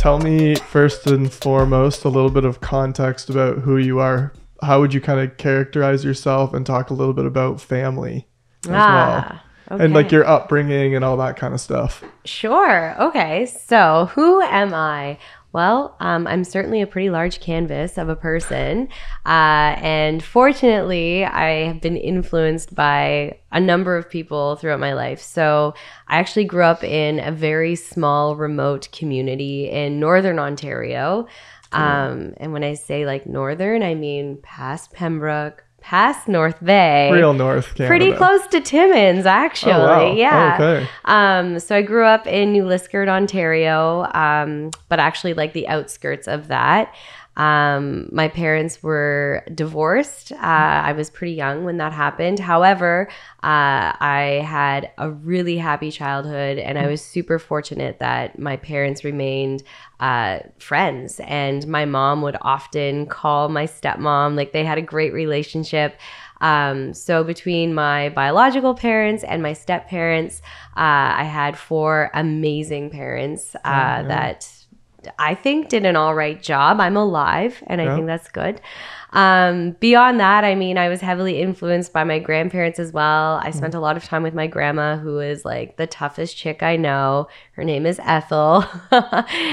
tell me first and foremost a little bit of context about who you are. How would you kind of characterize yourself and talk a little bit about family as ah, well? Okay. And like your upbringing and all that kind of stuff. Sure. Okay. So, who am I? Well, um, I'm certainly a pretty large canvas of a person. Uh, and fortunately, I have been influenced by a number of people throughout my life. So I actually grew up in a very small, remote community in Northern Ontario. Um, and when I say like Northern, I mean past Pembroke, past North Bay. Real North Canada. Pretty close to Timmins, actually. Oh, wow. Yeah. Oh, okay. Um, so I grew up in New Liskard, Ontario, um, but actually like the outskirts of that. Um, my parents were divorced. Uh, I was pretty young when that happened. However, uh, I had a really happy childhood, and I was super fortunate that my parents remained uh, friends. And my mom would often call my stepmom, like, they had a great relationship. Um, so between my biological parents and my step parents, uh, I had four amazing parents uh, mm-hmm. that I think did an all right job. I'm alive, and I yeah. think that's good. Um, beyond that, I mean, I was heavily influenced by my grandparents as well. I mm-hmm. spent a lot of time with my grandma, who is like the toughest chick I know. Her name is Ethel,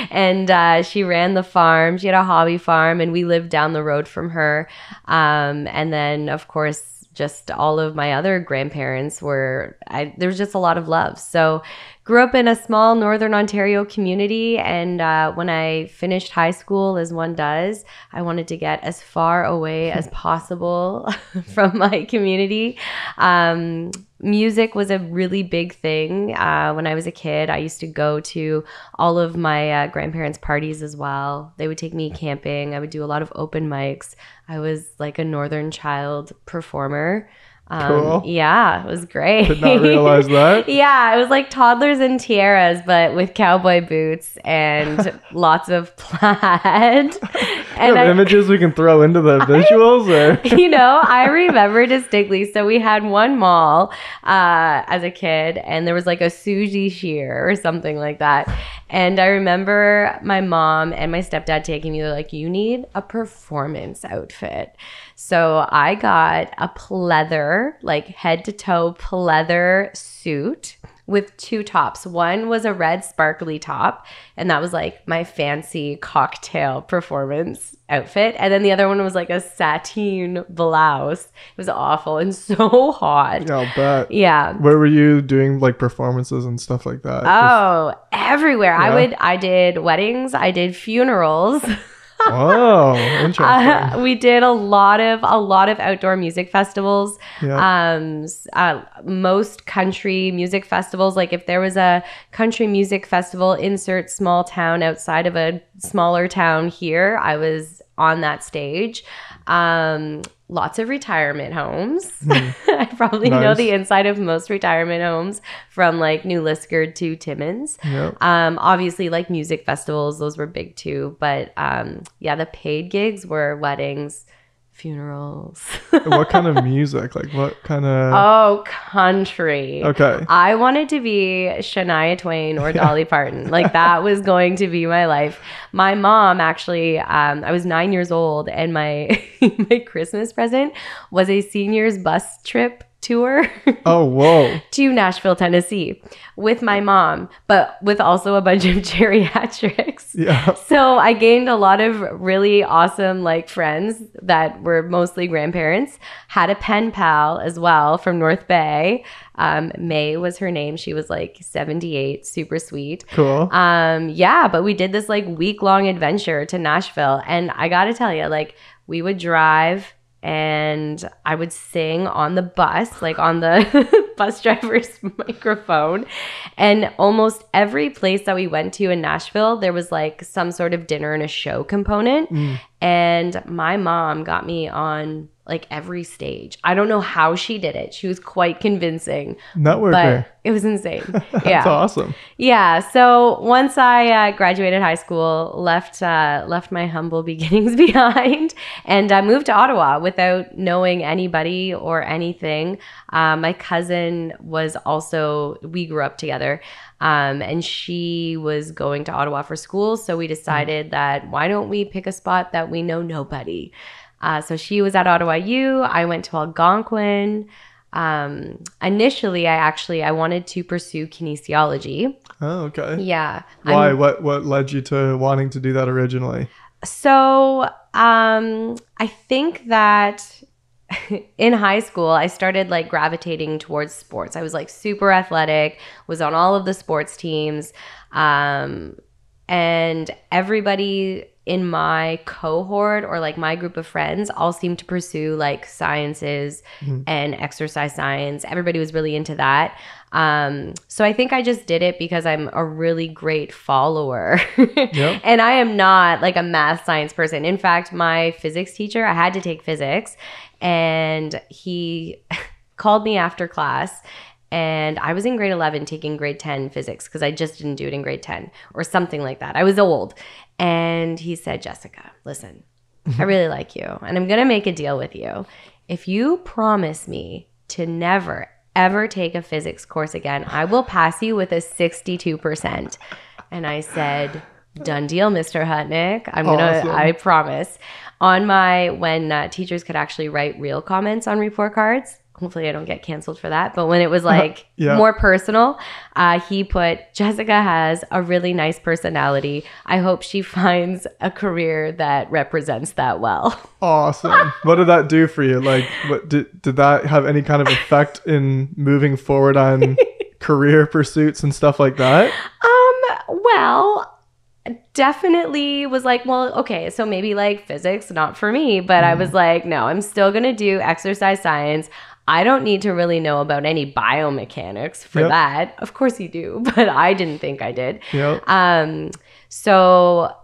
and uh, she ran the farm. She had a hobby farm, and we lived down the road from her. Um, and then, of course, just all of my other grandparents were I, there was just a lot of love so grew up in a small northern Ontario community, and uh, when I finished high school, as one does, I wanted to get as far away as possible from my community. Um, music was a really big thing uh, when I was a kid. I used to go to all of my uh, grandparents' parties as well. They would take me camping. I would do a lot of open mics. I was like a northern child performer. Um, cool. Yeah, it was great. Did not realize that. yeah, it was like toddlers in tiaras, but with cowboy boots and lots of plaid. and I, images we can throw into the visuals, you know, I remember distinctly. So we had one mall uh, as a kid, and there was like a Suzy shear or something like that. And I remember my mom and my stepdad taking me. They're like, "You need a performance outfit." So I got a pleather, like head to toe pleather suit with two tops. One was a red sparkly top, and that was like my fancy cocktail performance outfit. And then the other one was like a sateen blouse. It was awful and so hot. Yeah, I'll bet. Yeah. Where were you doing like performances and stuff like that? Oh, Just, everywhere. Yeah. I would I did weddings, I did funerals. oh, interesting. Uh, we did a lot of a lot of outdoor music festivals. Yeah. Um, uh, most country music festivals, like if there was a country music festival, insert small town outside of a smaller town here, I was on that stage. Um, lots of retirement homes. Mm. I probably nice. know the inside of most retirement homes from like New Liskard to Timmins. Yep. Um, obviously, like music festivals, those were big too. But um, yeah, the paid gigs were weddings, funerals. what kind of music? Like what kind of Oh, country. Okay. I wanted to be Shania Twain or Dolly Parton. Like that was going to be my life. My mom actually um, I was 9 years old and my my Christmas present was a seniors bus trip tour. Oh, whoa. to Nashville, Tennessee with my mom, but with also a bunch of geriatrics. Yeah. So I gained a lot of really awesome like friends that were mostly grandparents. Had a pen pal as well from North Bay. Um, May was her name. She was like 78, super sweet. Cool. Um, yeah, but we did this like week long adventure to Nashville. And I got to tell you, like, we would drive and I would sing on the bus, like on the bus driver's microphone. And almost every place that we went to in Nashville, there was like some sort of dinner and a show component. Mm. And my mom got me on like every stage. I don't know how she did it. She was quite convincing. Networker. it was insane. That's yeah. awesome. Yeah. So once I uh, graduated high school, left uh, left my humble beginnings behind, and I uh, moved to Ottawa without knowing anybody or anything. Um, my cousin was also, we grew up together, um, and she was going to Ottawa for school. So we mm-hmm. decided that why don't we pick a spot that we know nobody? Uh, so she was at Ottawa U. I went to Algonquin. Um, initially, I actually I wanted to pursue kinesiology. Oh, okay. Yeah. Why? I'm, what What led you to wanting to do that originally? So, um, I think that in high school, I started like gravitating towards sports. I was like super athletic, was on all of the sports teams. Um, and everybody in my cohort or like my group of friends all seemed to pursue like sciences mm-hmm. and exercise science. Everybody was really into that. Um, so I think I just did it because I'm a really great follower. yep. And I am not like a math science person. In fact, my physics teacher, I had to take physics, and he called me after class and I was in grade 11 taking grade 10 physics because I just didn't do it in grade 10 or something like that. I was old. And he said, Jessica, listen, I really like you and I'm going to make a deal with you. If you promise me to never, ever take a physics course again, I will pass you with a 62%. And I said, Done deal, Mr. Hutnick. I'm awesome. going to, I promise. On my, when uh, teachers could actually write real comments on report cards, hopefully I don't get canceled for that. But when it was like yeah. more personal, uh, he put Jessica has a really nice personality. I hope she finds a career that represents that well. Awesome. what did that do for you? Like, what did did that have any kind of effect in moving forward on career pursuits and stuff like that? Um. Well, definitely was like, well, okay, so maybe like physics, not for me. But mm. I hmm. was like, no, I'm still going to do exercise science. I don't need to really know about any biomechanics for yep. that. Of course you do, but I didn't think I did. Yep. Um, so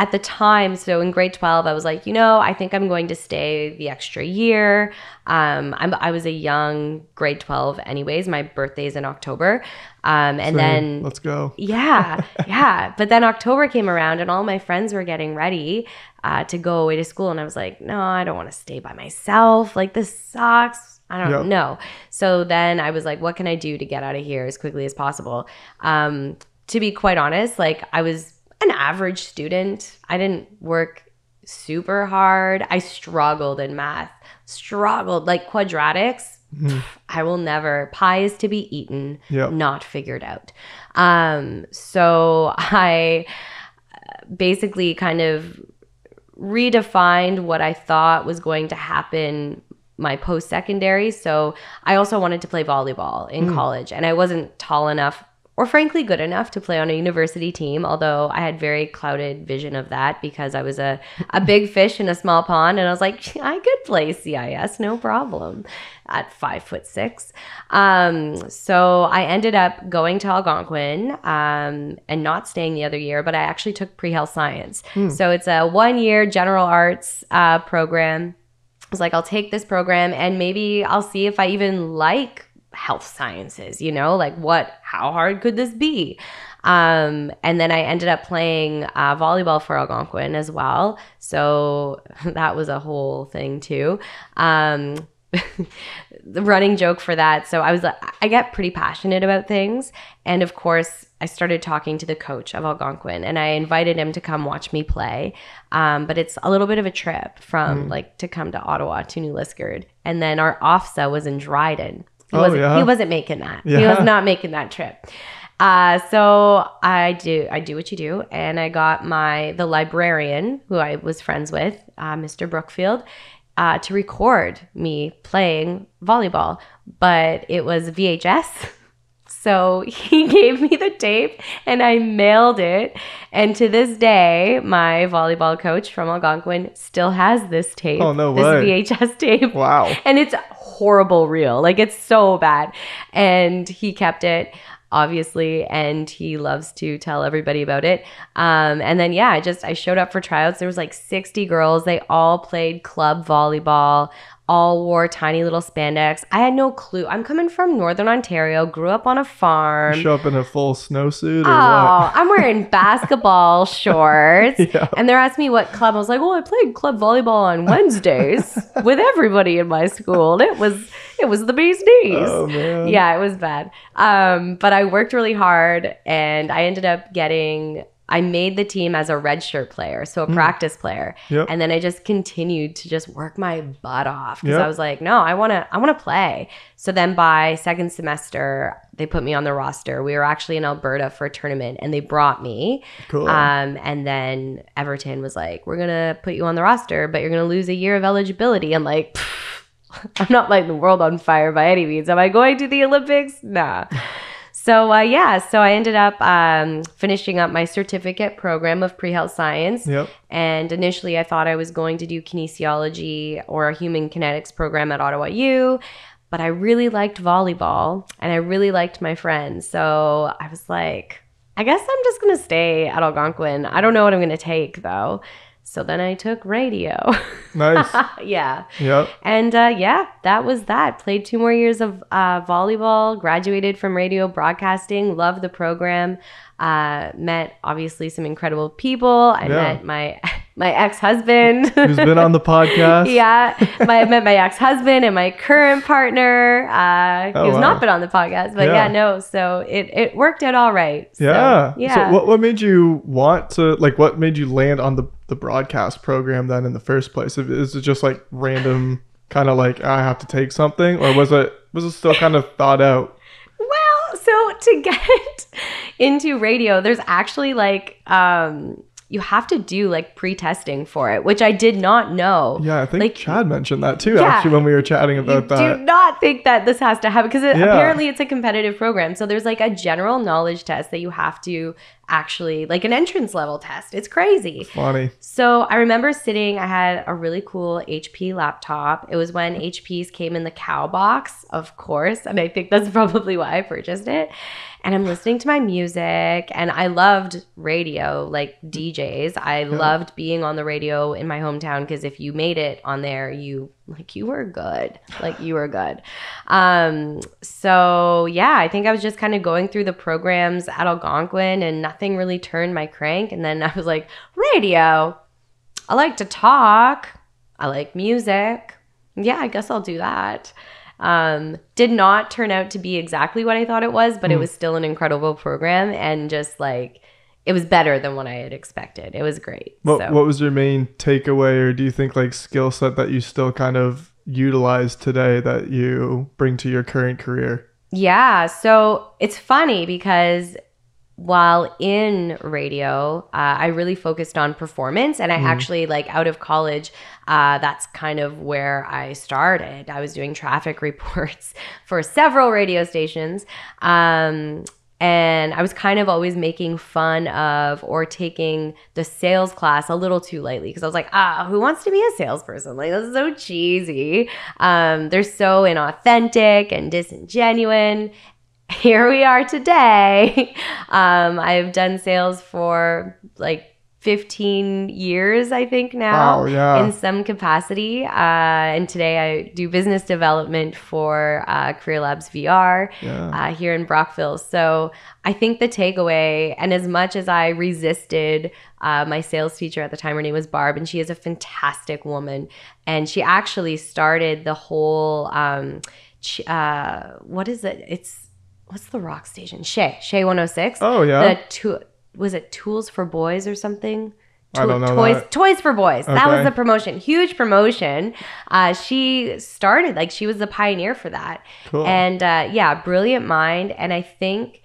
at the time, so in grade 12, I was like, you know, I think I'm going to stay the extra year. Um, i was a young grade 12, anyways. My birthday's in October. Um, and then let's go. yeah, yeah. But then October came around and all my friends were getting ready uh, to go away to school. And I was like, no, I don't want to stay by myself. Like, this sucks. I don't yep. know. So then I was like, what can I do to get out of here as quickly as possible? Um, to be quite honest, like I was an average student. I didn't work super hard. I struggled in math, struggled like quadratics. Mm-hmm. I will never. Pie is to be eaten, yep. not figured out. Um, so I basically kind of redefined what I thought was going to happen my post secondary. So I also wanted to play volleyball in mm. college, and I wasn't tall enough or frankly good enough to play on a university team, although I had very clouded vision of that because I was a, a big fish in a small pond and I was like, I could play CIS, no problem at five foot six. Um, so I ended up going to Algonquin um, and not staying the other year, but I actually took pre-health science. Mm. So it's a one-year general arts uh, program. I was like, I'll take this program and maybe I'll see if I even like health sciences, you know, like what, how hard could this be? Um, and then I ended up playing uh, volleyball for Algonquin as well. So that was a whole thing too. Um, the running joke for that. So I was, uh, I get pretty passionate about things. And of course, I started talking to the coach of Algonquin and I invited him to come watch me play. Um, but it's a little bit of a trip from mm. like to come to Ottawa to New Liskard. And then our offsa was in Dryden. He oh, wasn't, yeah. He wasn't making that. Yeah. He was not making that trip. Uh, so I do I do what you do, and I got my the librarian who I was friends with, uh, Mr. Brookfield, uh, to record me playing volleyball, but it was VHS. So he gave me the tape and I mailed it. And to this day, my volleyball coach from Algonquin still has this tape. Oh, no this way. VHS tape. Wow. And it's horrible reel. Like it's so bad. And he kept it obviously and he loves to tell everybody about it um, and then yeah i just i showed up for tryouts there was like 60 girls they all played club volleyball all wore tiny little spandex. I had no clue. I'm coming from Northern Ontario, grew up on a farm. You show up in a full snowsuit or oh, what? I'm wearing basketball shorts. Yeah. And they're asking me what club. I was like, well, oh, I played club volleyball on Wednesdays with everybody in my school. It was it was the bee's knees. Oh, man. Yeah, it was bad. Um, but I worked really hard and I ended up getting I made the team as a redshirt player, so a mm. practice player. Yep. And then I just continued to just work my butt off because yep. I was like, no, I want to I want to play. So then by second semester, they put me on the roster. We were actually in Alberta for a tournament and they brought me. Cool. Um, and then Everton was like, we're going to put you on the roster, but you're going to lose a year of eligibility. And like, I'm not lighting the world on fire by any means. Am I going to the Olympics? Nah. So uh, yeah, so I ended up um, finishing up my certificate program of pre-health science. Yep. And initially, I thought I was going to do kinesiology or a human kinetics program at Ottawa U, but I really liked volleyball and I really liked my friends. So I was like, I guess I'm just gonna stay at Algonquin. I don't know what I'm gonna take though. So then I took radio. Nice. yeah. Yep. And uh, yeah, that was that. Played two more years of uh, volleyball, graduated from radio broadcasting, loved the program. Uh, met obviously some incredible people. I yeah. met my my ex husband who's been on the podcast. yeah, my, I met my ex husband and my current partner. Uh, oh, wow. not been on the podcast, but yeah. yeah, no. So it it worked out all right. So, yeah, yeah. So what what made you want to like? What made you land on the the broadcast program then in the first place? Is it just like random kind of like I have to take something, or was it was it still kind of thought out? Well, so to get into radio, there's actually like um, you have to do like pre-testing for it, which I did not know. Yeah, I think like, Chad mentioned that too, yeah, actually, when we were chatting about you that. Do not think that this has to happen because it, yeah. apparently it's a competitive program. So there's like a general knowledge test that you have to actually like an entrance level test. It's crazy. Funny. So I remember sitting, I had a really cool HP laptop. It was when HPs came in the cow box, of course. And I think that's probably why I purchased it and I'm listening to my music and I loved radio, like DJs. I yeah. loved being on the radio in my hometown because if you made it on there, you like you were good. Like you were good. Um, so yeah, I think I was just kind of going through the programs at Algonquin and nothing really turned my crank. And then I was like, radio. I like to talk. I like music. Yeah, I guess I'll do that. Um, did not turn out to be exactly what I thought it was, but mm. it hmm. was still an incredible program and just like it was better than what I had expected. It was great. What, so. what was your main takeaway, or do you think like skill set that you still kind of utilize today that you bring to your current career? Yeah. So it's funny because while in radio, uh, I really focused on performance. And I mm. actually, like, out of college, uh, that's kind of where I started. I was doing traffic reports for several radio stations. Um, and I was kind of always making fun of or taking the sales class a little too lightly because I was like, ah, who wants to be a salesperson? Like, this is so cheesy. Um, they're so inauthentic and disingenuous here we are today. Um, I've done sales for like 15 years, I think now, wow, yeah. in some capacity. Uh, and today I do business development for uh, Career Labs VR yeah. uh, here in Brockville. So I think the takeaway, and as much as I resisted uh, my sales teacher at the time, her name was Barb, and she is a fantastic woman. And she actually started the whole, um, ch- uh, what is it? It's what's the rock station? Shay, Shay 106. Oh, yeah. The two, was it Tools for Boys or something? To- I don't know toys, that. toys for boys. Okay. That was the promotion, huge promotion. Uh, she started like she was the pioneer for that, cool. and uh, yeah, brilliant mind. And I think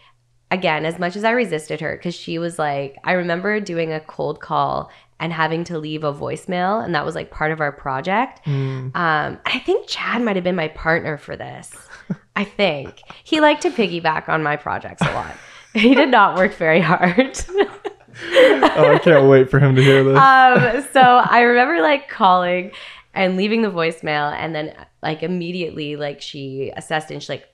again, as much as I resisted her, because she was like, I remember doing a cold call and having to leave a voicemail, and that was like part of our project. Mm. Um, I think Chad might have been my partner for this. I think. He liked to piggyback on my projects a lot. he did not work very hard. oh, I can't wait for him to hear this. Um, so I remember like calling and leaving the voicemail and then like immediately like she assessed and she's like,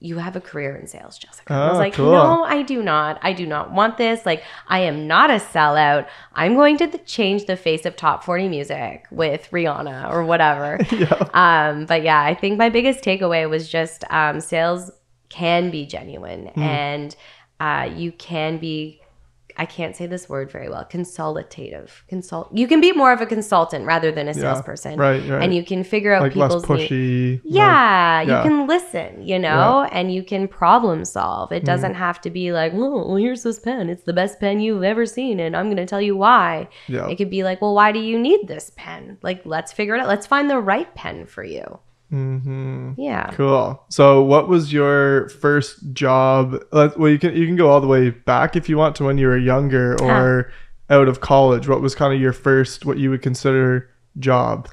you have a career in sales, Jessica. Oh, I was ah, like, cool. no, I do not. I do not want this. Like, I am not a sellout. I'm going to th- change the face of top 40 music with Rihanna or whatever. yeah. Um, but yeah, I think my biggest takeaway was just um, sales can be genuine mm. and uh, you can be I can't say this word very well. Consultative. Consult. You can be more of a consultant rather than a salesperson, yeah, right, right? And you can figure out like people's less pushy. Need. Yeah, like, yeah, you can listen, you know, yeah. and you can problem solve. It mm-hmm. doesn't mm. have to be like, oh, well, here's this pen. It's the best pen you've ever seen, and I'm going to tell you why. Yeah. It could be like, well, why do you need this pen? Like, let's figure it out. Let's find the right pen for you. Mm-hmm. Yeah. Cool. So, what was your first job? Well, you can you can go all the way back if you want to when you were younger ah. or huh. out of college. What was kind of your first what you would consider job?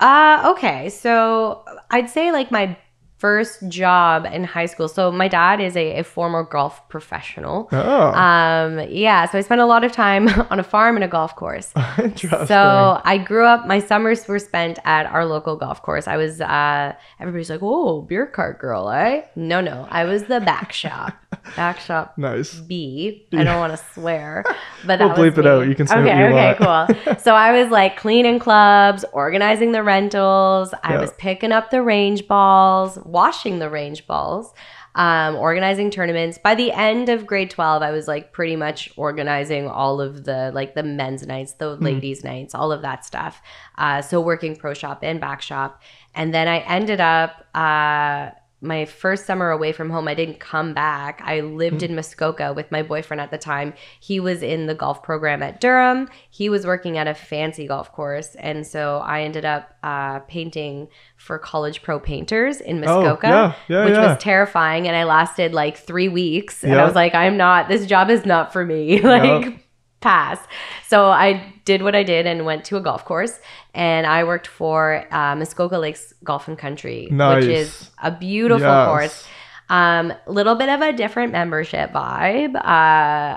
Uh, okay. So I'd say like my first job in high school. So my dad is a, a former golf professional. Oh. Um, yeah. So I spent a lot of time on a farm and a golf course. Interesting. So I grew up, my summers were spent at our local golf course. I was, uh, everybody's like, oh, beer cart girl, eh? No, no. I was the back shop back shop nice B. I don't want to swear, but that we'll bleep it out. You can say okay, you okay, want. cool. So I was like cleaning clubs, organizing the rentals. I was picking up the range balls, washing the range balls, um, organizing tournaments. By the end of grade twelve, I was like pretty much organizing all of the like the men's nights, the mm. ladies' nights, all of that stuff. Uh, so working pro shop and back shop, and then I ended up. Uh, my first summer away from home, I didn't come back. I lived in mm. Muskoka with my boyfriend at the time. He was in the golf program at Durham. He was working at a fancy golf course, and so I ended up uh, painting for College Pro Painters in oh, Muskoka, oh, yeah, yeah, which yeah. was terrifying. And I lasted like three weeks, and I was like, "I'm not. This job is not for me." like pass. So I did what I did and went to a golf course, and I worked for uh, Muskoka Lakes Golf and Country, nice. which is a beautiful yes. course. A um, little bit of a different membership vibe. Uh,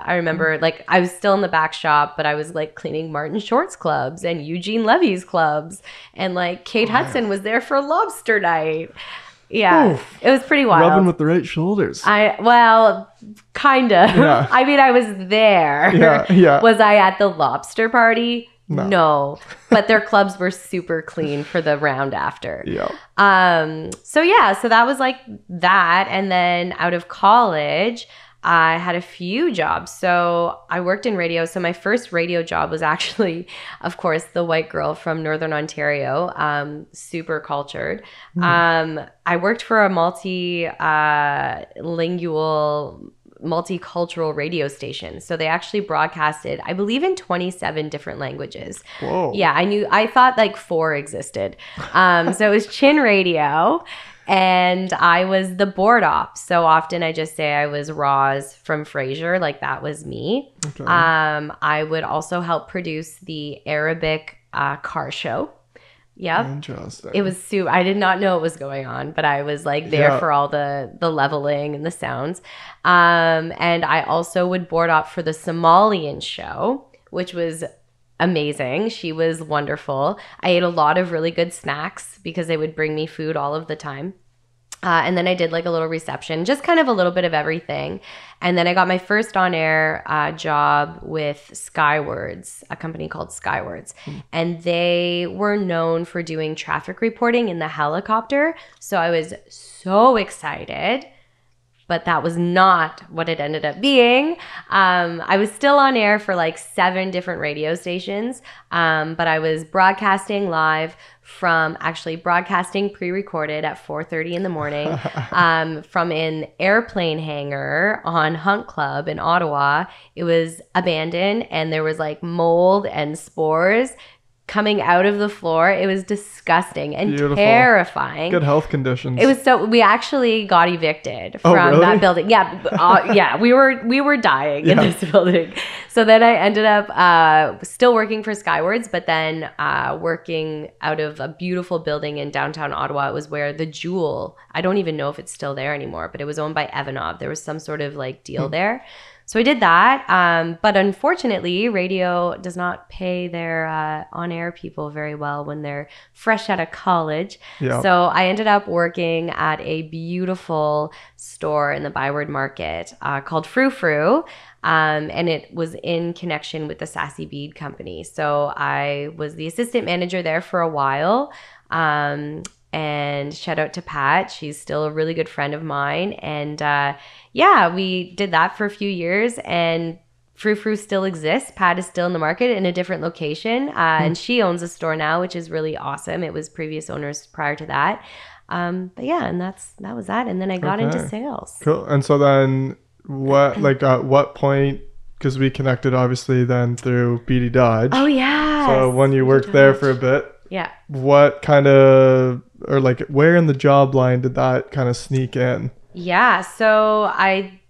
I remember, mm-hmm. like, I was still in the back shop, but I was like cleaning Martin Short's clubs and Eugene Levy's clubs, and like Kate wow. Hudson was there for lobster night. Yeah, Oof. it was pretty wild. Rubbing with the right shoulders. I well, Kind of. Yeah. I mean, I was there. Yeah, yeah. Was I at the lobster party? No. no. But their clubs were super clean for the round after. Yeah. Um, so yeah, so that was like that. And then out of college, I had a few jobs. So I worked in radio. So my first radio job was actually, of course, the white girl from Northern Ontario, um, super cultured. Mm-hmm. Um, I worked for a multi uh, lingual, multicultural radio station. So they actually broadcasted, I believe, in 27 different languages. Whoa. Yeah, I knew, I thought like four existed. Um, so it was Chin Radio and I was the board op. So often I just say I was Roz from Frasier, like that was me. Okay. Um, I would also help produce the Arabic uh, car show. Yep. Interesting. It was super. I did not know what was going on, but I was like there yeah. for all the the leveling and the sounds. Um, and I also would board op for the Somalian show, which was amazing. She was wonderful. I ate a lot of really good snacks because they would bring me food all of the time. Uh, and then I did like a little reception, just kind of a little bit of everything. And then I got my first on air uh, job with Skywards, a company called Skywards. Mm. And they were known for doing traffic reporting in the helicopter. So I was so excited but that was not what it ended up being. Um, I was still on air for like seven different radio stations, um, but I was broadcasting live from actually broadcasting pre-recorded at 4.30 in the morning um, from an airplane hangar on hunt club in ottawa it was abandoned and there was like mold and spores coming out of the floor. It was disgusting and Beautiful. terrifying. Good health conditions. It was so we actually got evicted oh, from oh, really? that building. Yeah, uh, yeah, we were we were dying yeah. in this building. So then I ended up uh, still working for Skywards, but then uh, working out of a beautiful building in downtown Ottawa. It was where the Jewel. I don't even know if it's still there anymore, but it was owned by Evanov. There was some sort of like deal hmm. there. So I did that, um, but unfortunately, radio does not pay their uh, on-air people very well when they're fresh out of college. Yep. So I ended up working at a beautiful store in the Byward Market uh, called Frou Frou. Um, and it was in connection with the Sassy Bead Company. So I was the assistant manager there for a while. Um, and shout out to Pat. She's still a really good friend of mine. And uh, yeah, we did that for a few years and Frou Frou still exists. Pat is still in the market in a different location. Uh, mm. And she owns a store now, which is really awesome. It was previous owners prior to that. Um, but yeah, and that's that was that. And then I got okay. into sales. Cool. And so then what like at what point because we connected obviously then through BD Dodge. Oh yeah. So when you BD worked Dodge. there for a bit. Yeah. What kind of or like where in the job line did that kind of sneak in? Yeah, so I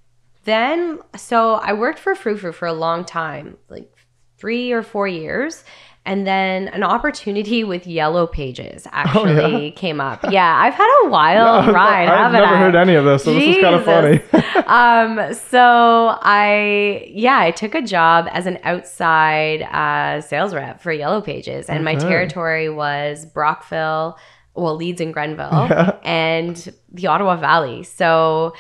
then so I worked for FruFru for a long time, like 3 or 4 years, and then an opportunity with Yellow Pages actually oh, yeah? came up. Yeah, I've had a wild no, ride. I've never I? heard any of this, so Jesus. this is kind of funny. um, so I, yeah, I took a job as an outside uh, sales rep for Yellow Pages, and okay. my territory was Brockville, well, Leeds and Grenville, yeah. and the Ottawa Valley. So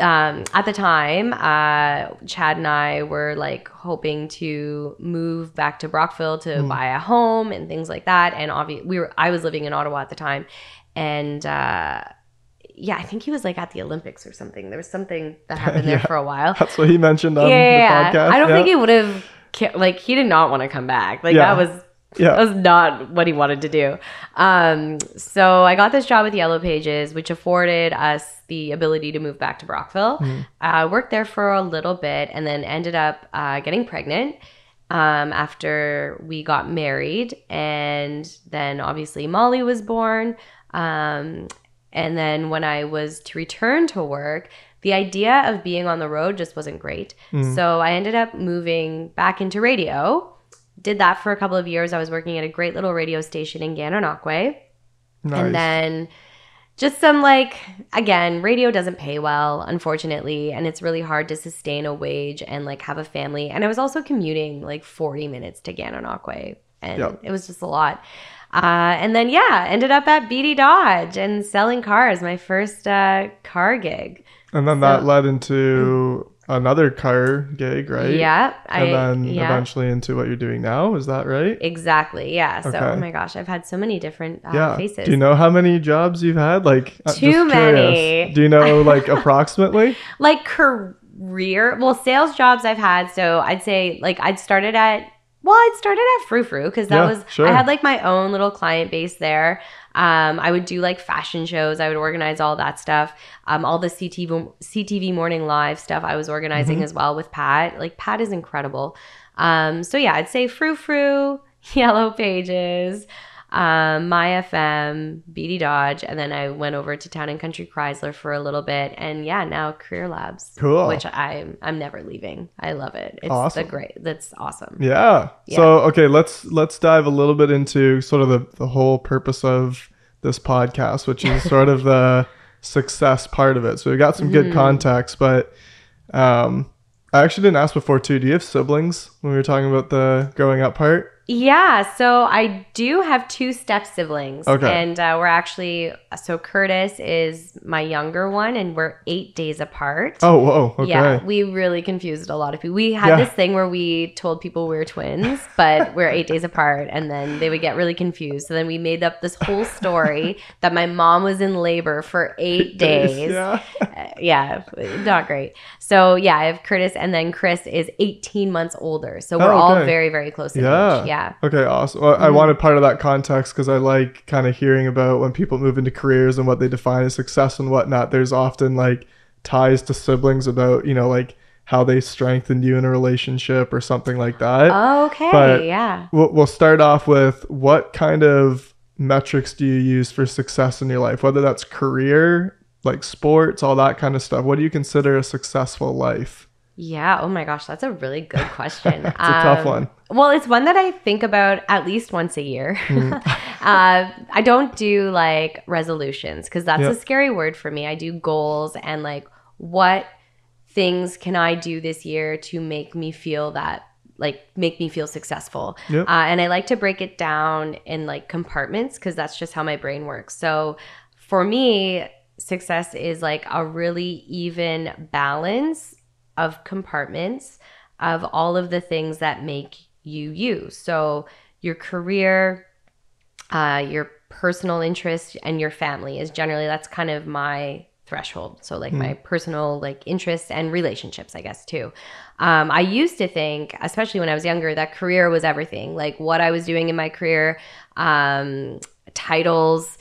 um, at the time, uh, Chad and I were like hoping to move back to Brockville to mm. buy a home and things like that. And obviously, we were I was living in Ottawa at the time, and uh, yeah, I think he was like at the Olympics or something. There was something that happened yeah. there for a while. That's what he mentioned on yeah, the podcast. I don't think he would have like he did not want to come back. Like that was yeah. That was not what he wanted to do. Um, so I got this job with Yellow Pages, which afforded us the ability to move back to Brockville. Mm. Uh, worked there for a little bit and then ended up uh, getting pregnant um, after we got married. And then obviously Molly was born. Um, and then when I was to return to work, the idea of being on the road just wasn't great. Mm. So I ended up moving back into radio did that for a couple of years. I was working at a great little radio station in Gananoque. Nice. And then just some like again radio doesn't pay well unfortunately and it's really hard to sustain a wage and like have a family and i was also commuting like 40 minutes to gananoque and yep. it was just a lot uh, and then yeah ended up at beatty dodge and selling cars my first uh, car gig and then so, that led into mm-hmm another car gig, right? Yeah. I, and then yeah. eventually into what you're doing now. Is that right? Exactly. Yeah. So, okay. oh my gosh, I've had so many different uh, yeah. faces. Do you know how many jobs you've had? Like, too many. Do you know, like, approximately? Like, career, well, sales jobs I've had. So, I'd say, like, I'd started at, well, I'd started at Frou Frou because that yeah, was, sure. I had like my own little client base there. Um, I would do like fashion shows. I would organize all that stuff. Um, all the CTV, CTV morning live stuff I was organizing mm-hmm. as well with Pat. Like Pat is incredible. Um, so yeah, I'd say frou frou, yellow pages um, My FM, BD Dodge, and then I went over to Town and Country Chrysler for a little bit, and yeah, now Career Labs, cool, which I'm I'm never leaving. I love it. It's awesome. the great. That's awesome. Yeah. yeah. So okay, let's let's dive a little bit into sort of the the whole purpose of this podcast, which is sort of the success part of it. So we got some good mm. but um, I actually didn't ask before too. Do you have siblings when we were talking about the growing up part? Yeah, so I do have two step siblings. Okay. And uh, we're actually, so Curtis is my younger one, and we're eight days apart. Oh, whoa. Okay. Yeah, we really confused a lot of people. We had yeah. this thing where we told people we were twins, but we're eight days apart, and then they would get really confused. So then we made up this whole story that my mom was in labor for eight, eight days. days. Yeah. Uh, yeah, not great. So yeah, I have Curtis, and then Chris is 18 months older. So we're oh, okay. all very, very close yeah. age. Yeah. Yeah. Okay, awesome. Well, mm-hmm. I wanted part of that context because I like kind of hearing about when people move into careers and what they define as success and whatnot. There's often like ties to siblings about, you know, like how they strengthened you in a relationship or something like that. Okay, but yeah. We'll, we'll start off with what kind of metrics do you use for success in your life, whether that's career, like sports, all that kind of stuff. What do you consider a successful life? Yeah. Oh my gosh, that's a really good question. it's a tough um, one. Well, it's one that I think about at least once a year. Mm. uh, I don't do like resolutions because that's yep. a scary word for me. I do goals and like what things can I do this year to make me feel that like make me feel successful yep. uh, and i like to break it down in like compartments because that's just how my brain works so for me success is like a really even balance of compartments of all of the things that make you you. So, your career, uh, your personal interest, and your family is generally that's kind of my threshold. So, like mm. my hmm. personal like interests and relationships, I guess too. Um, I used to think, especially when I was younger, that career was everything. Like what I was doing in my career, um, titles,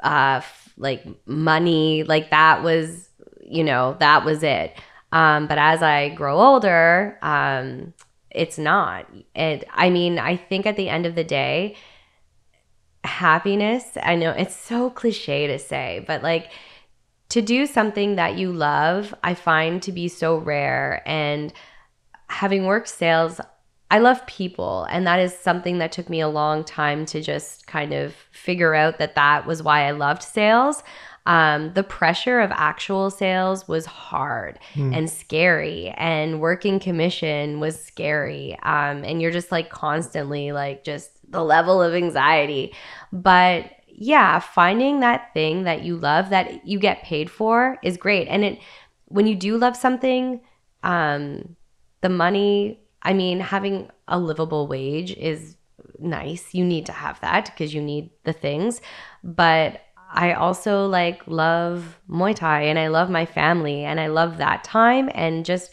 uh, like money, like that was you know that was it um, but as I grow older, um, it's not. It. I mean, I think at the end of the day, happiness, I know it's so cliche to say, but like to do something that you love, I find to be so rare. And having worked sales, I love people. And that is something that took me a long time to just kind of figure out that that was why I loved sales um, the pressure of actual sales was hard mm. and scary, and working commission was scary. Um, and you're just like constantly like just the level of anxiety. But yeah, finding that thing that you love that you get paid for is great. And it when you do love something, um, the money, I mean, having a livable wage is nice. You need to have that because you need the things. But I also like love Muay Thai and I love my family and I love that time and just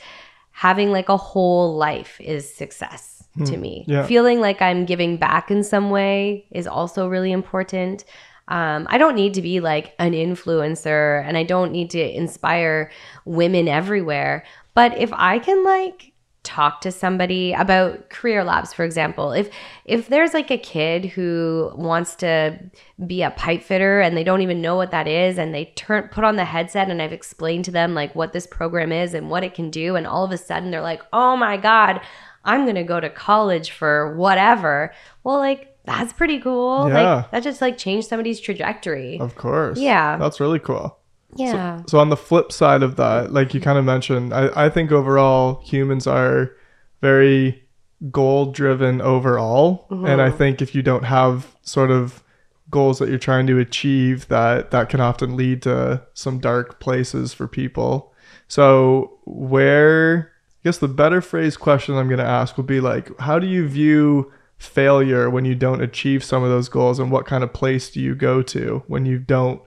having like a whole life is success hmm. to me. Yeah. Feeling like I'm giving back in some way is also really important. Um, I don't need to be like an influencer and I don't need to inspire women everywhere. But if I can like talk to somebody about career labs for example if if there's like a kid who wants to be a pipe fitter and they don't even know what that is and they turn put on the headset and I've explained to them like what this program is and what it can do and all of a sudden they're like oh my god I'm going to go to college for whatever well like that's pretty cool yeah. like that just like changed somebody's trajectory of course yeah that's really cool yeah. So, so, on the flip side of that, like you kind of mentioned, I, I think overall humans are very goal driven overall. Mm-hmm. And I mm-hmm. think if you don't have sort of goals that you're trying to achieve that that can often lead to some dark places for people. So where I guess the better phrase question I'm going to ask would be like how do you view failure when you don't achieve some of those goals and what kind of place do you go to when you don't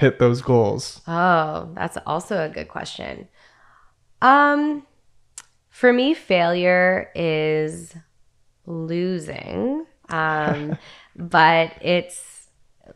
hit those goals? Oh, that's also a good question. Um, for me, failure is losing, um, but it's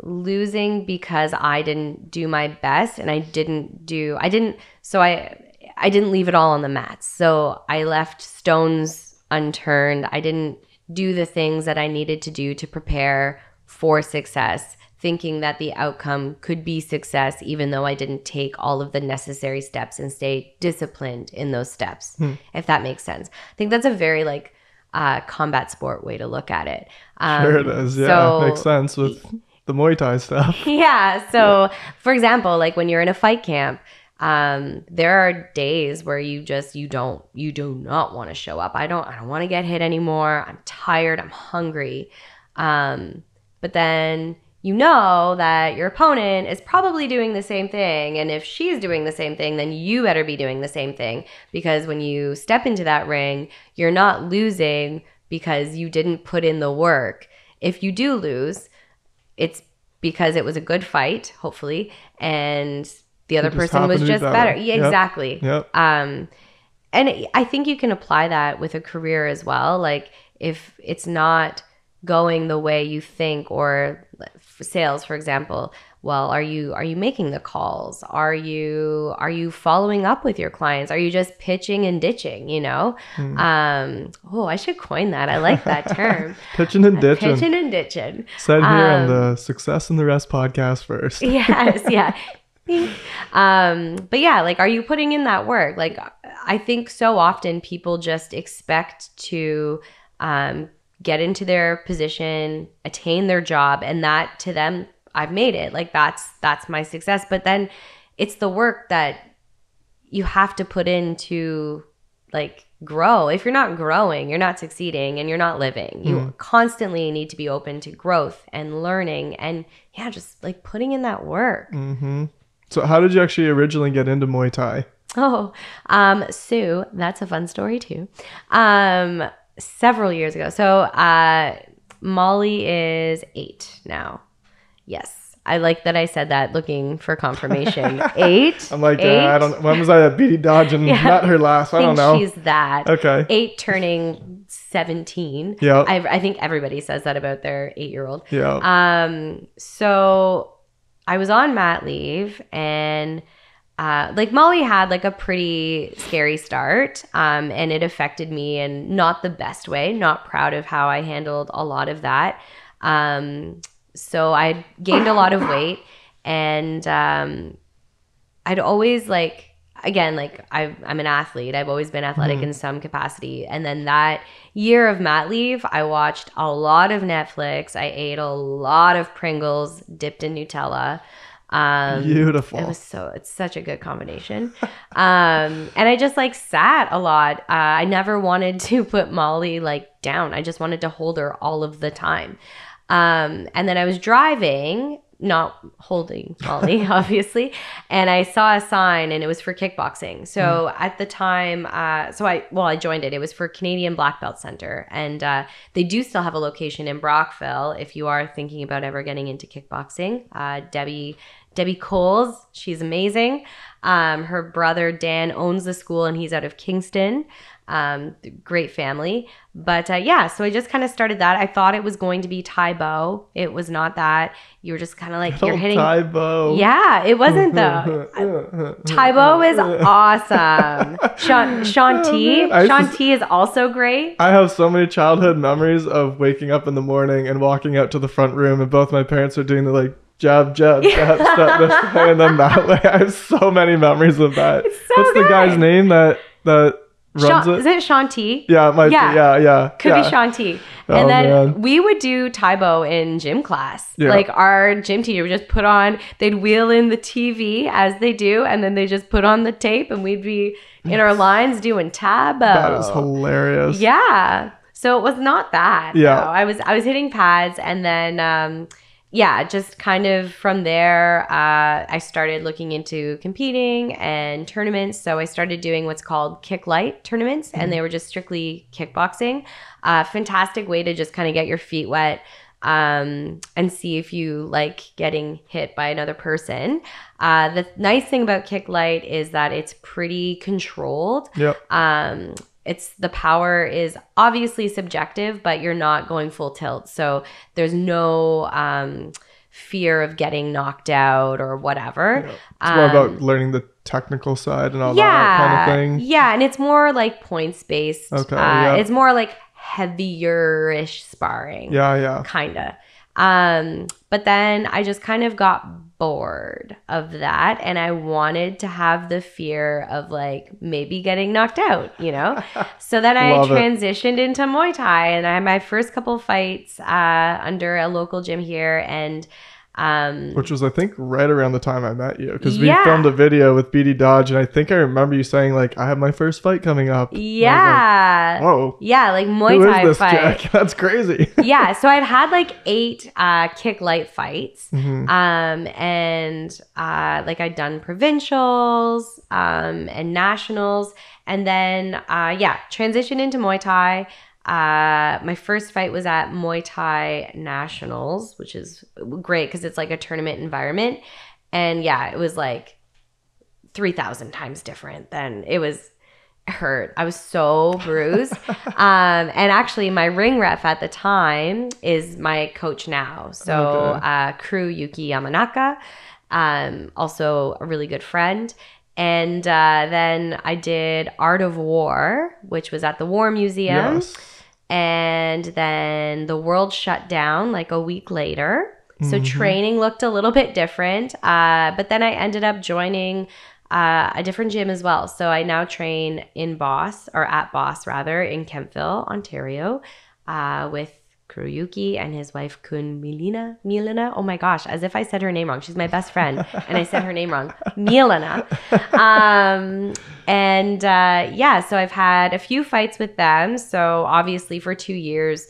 losing because I didn't do my best and I didn't do, I didn't, so I, I didn't leave it all on the mats. So I left stones unturned. I didn't do the things that I needed to do to prepare for success thinking that the outcome could be success, even though I didn't take all of the necessary steps and stay disciplined in those steps, mm. if that makes sense. I think that's a very like uh, combat sport way to look at it. Um, sure, it is. Yeah, so, makes sense with the Muay Thai stuff. Yeah. So, yeah. for example, like when you're in a fight camp, um, there are days where you just you don't you do not want to show up. I don't I don't want to get hit anymore. I'm tired. I'm hungry. Um, but then you know that your opponent is probably doing the same thing. And if she's doing the same thing, then you better be doing the same thing. Because when you step into that ring, you're not losing because you didn't put in the work. If you do lose, it's because it was a good fight, hopefully, and the other person was just better. Yeah, yep. exactly. Yep. Um, and I think you can apply that with a career as well. Like if it's not going the way you think or sales for example well are you are you making the calls are you are you following up with your clients are you just pitching and ditching you know mm. um oh i should coin that i like that term pitching and ditching pitching and ditching said um, here on the um, success and the rest podcast first yes yeah um but yeah like are you putting in that work like i think so often people just expect to um get into their position, attain their job, and that to them, I've made it. Like that's that's my success. But then it's the work that you have to put in to like grow. If you're not growing, you're not succeeding and you're not living. You mm. constantly need to be open to growth and learning and yeah, just like putting in that work. Mm-hmm. So, how did you actually originally get into Muay Thai? Oh, um, Sue, that's a fun story too. Um, several years ago. So uh, Molly is eight now. Yes. I like that I said that looking for confirmation. eight. I'm like, eight? Uh, I don't when was I at BD Dodge and yeah. not her last? I, I don't know. She's that. Okay. Eight turning 17. Yeah. I, I think everybody says that about their eight year old. Yeah. Um, so I was on mat leave and uh, like Molly had like a pretty scary start, um, and it affected me in not the best way. Not proud of how I handled a lot of that. Um, so I gained a lot of weight, and um, I'd always like again like i am an athlete. I've always been athletic mm-hmm. in some capacity, and then that year of mat leave, I watched a lot of Netflix. I ate a lot of Pringles dipped in Nutella. Um, Beautiful. It was so it's such a good combination. um, and I just like sat a lot. Uh, I never wanted to put Molly like down. I just wanted to hold her all of the time. Um, and then I was driving, not holding Molly, obviously, and I saw a sign and it was for kickboxing. So mm. at the time, uh, so I, well, I joined it. It was for Canadian Black Belt Center. And uh, they do still have a location in Brockville if you are thinking about ever getting into kickboxing. Uh, Debbie Debbie Coles, she's amazing. Um, her brother Dan owns the school and he's out of Kingston. Um, great family. But uh, yeah, so I just kind of started that. I thought it was going to be Tai Bo. It was not that. You were just kind of like, oh, you're hitting. Tai Bo. Yeah, it wasn't though. tai Bo is awesome. Sean, Shanty T. Sean T is also great. I have so many childhood memories of waking up in the morning and walking out to the front room, and both my parents are doing the like, jab, jab, jab, step this way and then that way. I have so many memories of that. It's so What's good. the guy's name that that runs Sha- it? Is it Shanti? Yeah, yeah. yeah, yeah. Could yeah. be Shanti. Oh, and then man. we would do Taibo in gym class. Yeah. Like our gym teacher would just put on, they'd wheel in the TV as they do, and then they just put on the tape and we'd be in our lines doing Taibo. That is hilarious. Yeah. So it was not that. Yeah. I was I was hitting pads and then um yeah, just kind of from there, uh, I started looking into competing and tournaments. So I started doing what's called kick light tournaments, mm-hmm. and they were just strictly kickboxing. Uh, fantastic way to just kind of get your feet wet um, and see if you like getting hit by another person. Uh, the nice thing about kick light is that it's pretty controlled. Yep. Um, it's the power is obviously subjective, but you're not going full tilt. So there's no um, fear of getting knocked out or whatever. Yeah. It's um, more about um, learning the technical side and all yeah, that kind of thing. Yeah, and it's more like points based. Okay. Uh, yeah. It's more like heavier ish sparring. Yeah, yeah. Kinda. Um, but then I just kind of got bored of that and I wanted to have the fear of like maybe getting knocked out, you know? so then I transitioned it. into Muay Thai and I had my first couple fights uh, under a local gym here and um, Which was, I think, right around the time I met you because we filmed a video with BD Dodge, and I think I remember you saying like, "I have my first fight coming up." Yeah. Like, oh. Yeah, like Muay Thai fight. Jack? That's crazy. yeah, so I've had like eight uh, kick light fights, mm-hmm. um, and uh, like I'd done provincials um, and nationals, and then uh, yeah, transitioned into Muay Thai. Uh, my first fight was at Muay Thai Nationals, which is great because it's like a tournament environment. And yeah, it was like 3,000 times different than it was hurt. I was so bruised. um, and actually, my ring ref at the time is my coach now. So, okay. Oh, uh, crew Yuki Yamanaka, um, also a really good friend. And uh, then I did Art of War, which was at the War Museum. Yes. And then the world shut down like a week later. So mm-hmm. training looked a little bit different. Uh, but then I ended up joining uh, a different gym as well. So I now train in Boss, or at Boss rather, in Kempville, Ontario, uh, with Kuruyuki and his wife Kun Milina. Milina, oh my gosh, as if I said her name wrong. She's my best friend, and I said her name wrong, Milina. Um, and uh, yeah, so I've had a few fights with them. So obviously, for two years,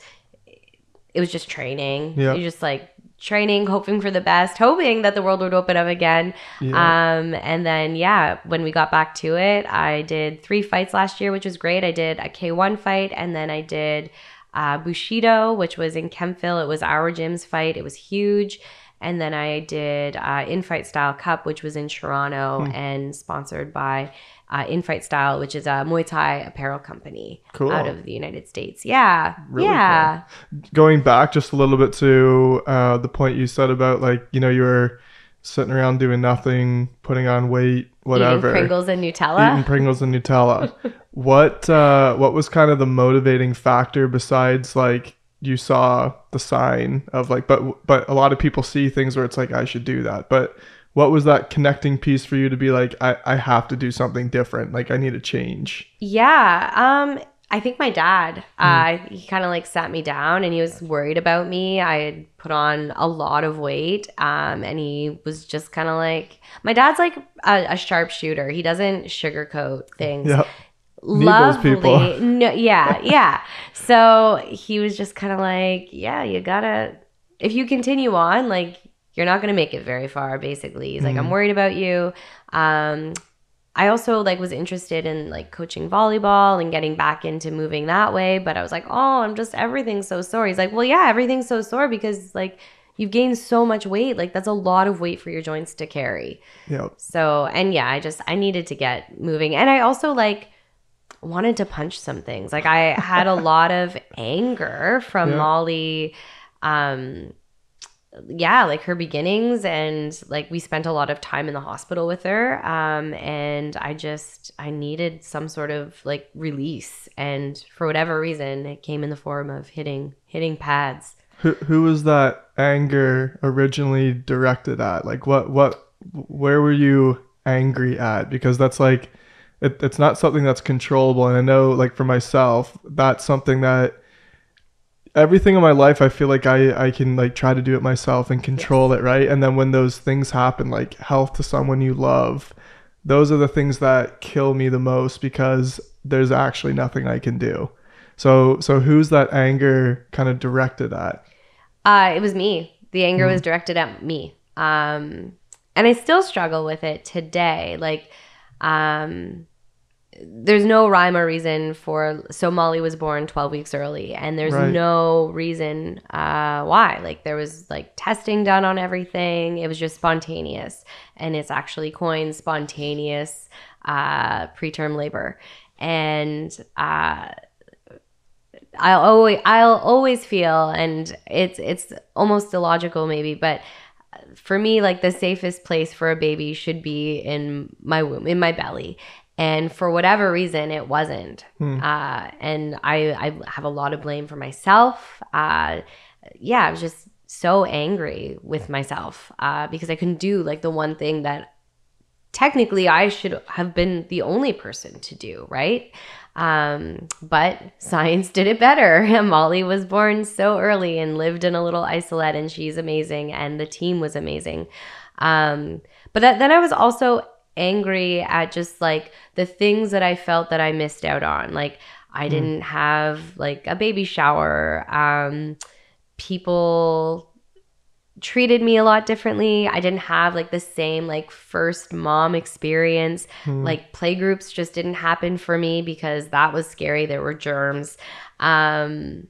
it was just training. Yeah. You're just like training, hoping for the best, hoping that the world would open up again. Yeah. Um, and then, yeah, when we got back to it, I did three fights last year, which was great. I did a K1 fight, and then I did uh, Bushido, which was in Kempville. It was our gym's fight. It was huge. And then I did uh, Infight Style Cup, which was in Toronto hmm. and sponsored by uh, Infight Style, which is a Muay Thai apparel company cool. out of the United States. Yeah, really yeah. Cool. Going back just a little bit to uh, the point you said about like you know you were sitting around doing nothing, putting on weight, whatever. Eating Pringles and Nutella. Eating Pringles and Nutella. what uh, what was kind of the motivating factor besides like you saw the sign of like but but a lot of people see things where it's like I should do that. But what was that connecting piece for you to be like I I have to do something different. Like I need a change. Yeah. Um I think my dad, mm. uh, he kind of like sat me down and he was worried about me. I had put on a lot of weight. Um, and he was just kind of like, my dad's like a, a sharpshooter. He doesn't sugarcoat things. Yep. Lovely. No, yeah, yeah. so he was just kind of like, yeah, you gotta, if you continue on, like, you're not gonna make it very far, basically. He's mm. like, I'm hmm. worried about you. Um, I also like was interested in like coaching volleyball and getting back into moving that way, but I was like, "Oh, I'm just everything's so sore." He's like, "Well, yeah, everything's so sore because like you've gained so much weight. Like that's a lot of weight for your joints to carry." Yeah. So, and yeah, I just I needed to get moving. And I also like wanted to punch some things. Like I had a lot of anger from Molly um yeah, like her beginnings and like we spent a lot of time in the hospital with her. Um, and I just I needed some sort of like release and for whatever reason it came in the form of hitting hitting pads. Who who was that anger originally directed at? Like what what where were you angry at? Because that's like it, it's not something that's controllable and I know like for myself that's something that everything in my life i feel like i i can like try to do it myself and control yes. it right and then when those things happen like health to someone you love those are the things that kill me the most because there's actually nothing i can do so so who's that anger kind of directed at uh it was me the anger mm. was directed at me um and i still struggle with it today like um there's no rhyme or reason for so Molly was born 12 weeks early and there's right. no reason uh, why like there was like testing done on everything it was just spontaneous and it's actually coined spontaneous uh, preterm labor and uh, I'll always I'll always feel and it's it's almost illogical maybe but for me like the safest place for a baby should be in my womb in my belly and for whatever reason it wasn't hmm. uh, and I, I have a lot of blame for myself uh, yeah i was just so angry with myself uh, because i couldn't do like the one thing that technically i should have been the only person to do right um, but science did it better molly was born so early and lived in a little isolate and she's amazing and the team was amazing um, but that, then i was also angry at just like the things that I felt that I missed out on. Like I mm. didn't have like a baby shower. Um, people treated me a lot differently. I didn't have like the same like first mom experience. Mm. Like playgroups just didn't happen for me because that was scary. There were germs. Um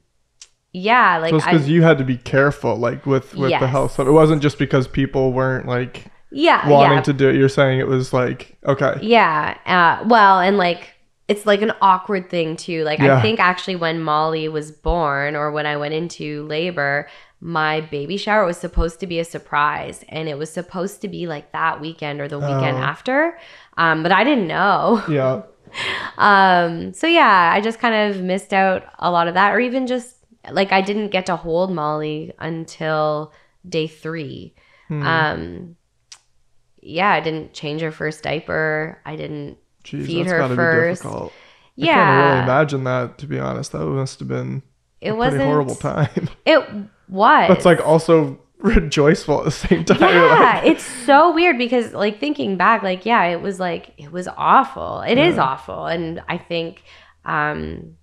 yeah, like because so you had to be careful like with with yes. the health stuff. It wasn't just because people weren't like yeah wanting yeah. to do it you're saying it was like okay yeah uh, well and like it's like an awkward thing too like yeah. i think actually when molly was born or when i went into labor my baby shower was supposed to be a surprise and it was supposed to be like that weekend or the weekend oh. after um, but i didn't know yeah um, so yeah i just kind of missed out a lot of that or even just like i didn't get to hold molly until day three hmm. um, yeah, I didn't change her first diaper. I didn't Jeez, feed her first. Yeah, I can't really imagine that. To be honest, that must have been it was a horrible time. It was. It's like also rejoiceful at the same time. Yeah, like, it's so weird because like thinking back, like yeah, it was like it was awful. It yeah. is awful, and I think um,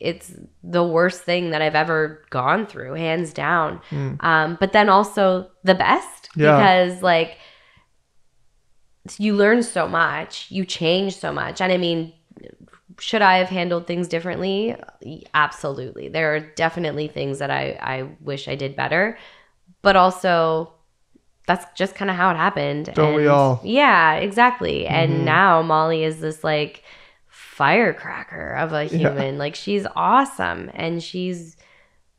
it's the worst thing that I've ever gone through, hands down. Mm. Um, but then also the best yeah. because like you learn so much, you change so much. And I mean, should I have handled things differently? Absolutely. There are definitely things that I, I wish I did better, but also that's just kind of how it happened. Don't and we all? Yeah, exactly. Mm-hmm. And now Molly is this like firecracker of a human. Yeah. Like she's awesome and she's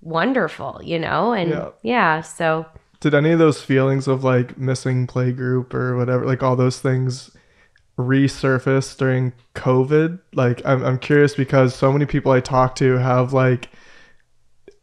wonderful, you know? And yeah, yeah so did any of those feelings of like missing playgroup or whatever, like all those things resurface during COVID? Like, I'm, I'm curious because so many people I talk to have like,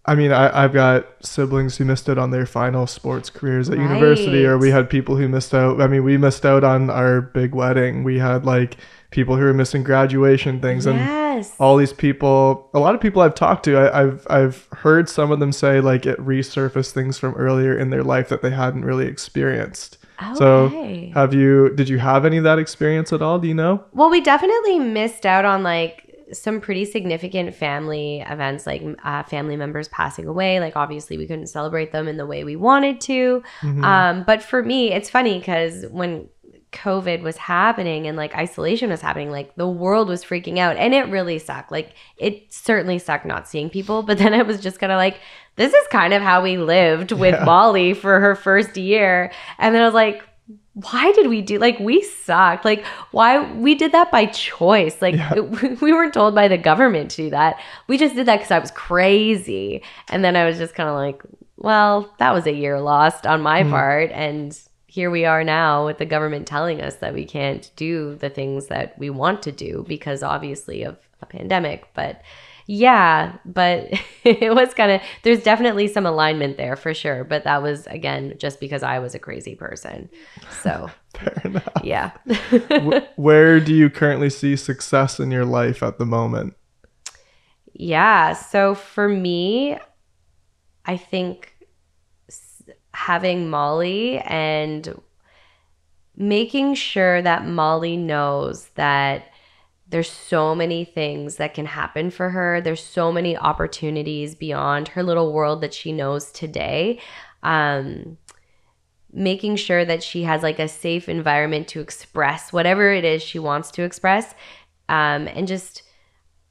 I mean, I, I've got siblings who missed out on their final sports careers at right. university, or we had people who missed out. I mean, we missed out on our big wedding. We had like people who are missing graduation things yes. and all these people a lot of people i've talked to I, have i've heard some of them say like it resurfaced things from earlier in their life that they hadn't really experienced okay. so have you did you have any of that experience at all do you know well we definitely missed out on like some pretty significant family events like uh, family members passing away like obviously we couldn't celebrate them in the way we wanted to mm-hmm. um, but for me it's funny because when COVID was happening and like isolation was happening, like the world was freaking out. And it really sucked. Like it certainly sucked not seeing people. But then I was just kind of like, this is kind of how we lived with yeah. Molly for her first year. And then I was like, why did we do like we sucked like why we did that by choice like yeah. it, we weren't told by the government to do that we just did that because i was crazy and then i was just kind of like well that was a year lost on my mm. part and here we are now with the government telling us that we can't do the things that we want to do because obviously of a pandemic. But yeah, but it was kind of, there's definitely some alignment there for sure. But that was, again, just because I was a crazy person. So, fair enough. Yeah. Where do you currently see success in your life at the moment? Yeah. So for me, I think having Molly and making sure that Molly knows that there's so many things that can happen for her. There's so many opportunities beyond her little world that she knows today. Um, making sure that she has like a safe environment to express whatever it is she wants to express. Um, and just,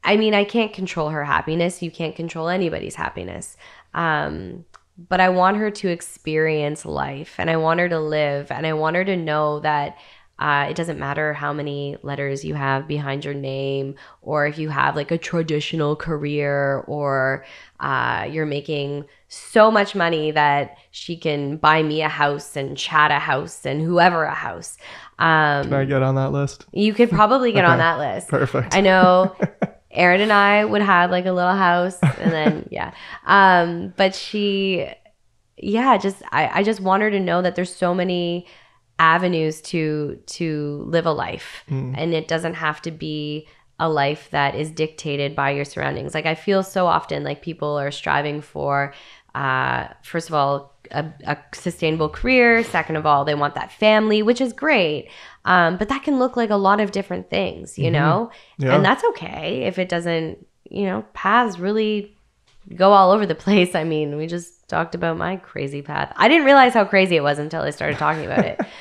I mean, I can't control her happiness. You can't control anybody's happiness. Um, but I want her to experience life and I want her to live and I want her to know that uh, it doesn't matter how many letters you have behind your name or if you have like a traditional career or uh, you're making so much money that she can buy me a house and Chad a house and whoever a house. Um, can I um, get on that list? You could probably get okay. on that list. Perfect. I know Aaron and I would have like a little house and then yeah. Um, but she yeah, just I, I just want her to know that there's so many avenues to to live a life mm. and it doesn't have to be a life that is dictated by your surroundings. Like I feel so often like people are striving for uh, first of all, a, a, sustainable career. Second of all, they want that family, which is great. Um, but that can look like a lot of different things, you mm-hmm. know? Yeah. And that's okay if it doesn't, you know, paths really go all over the place. I mean, we just talked about my crazy path. I didn't realize how crazy it was until I started talking about it.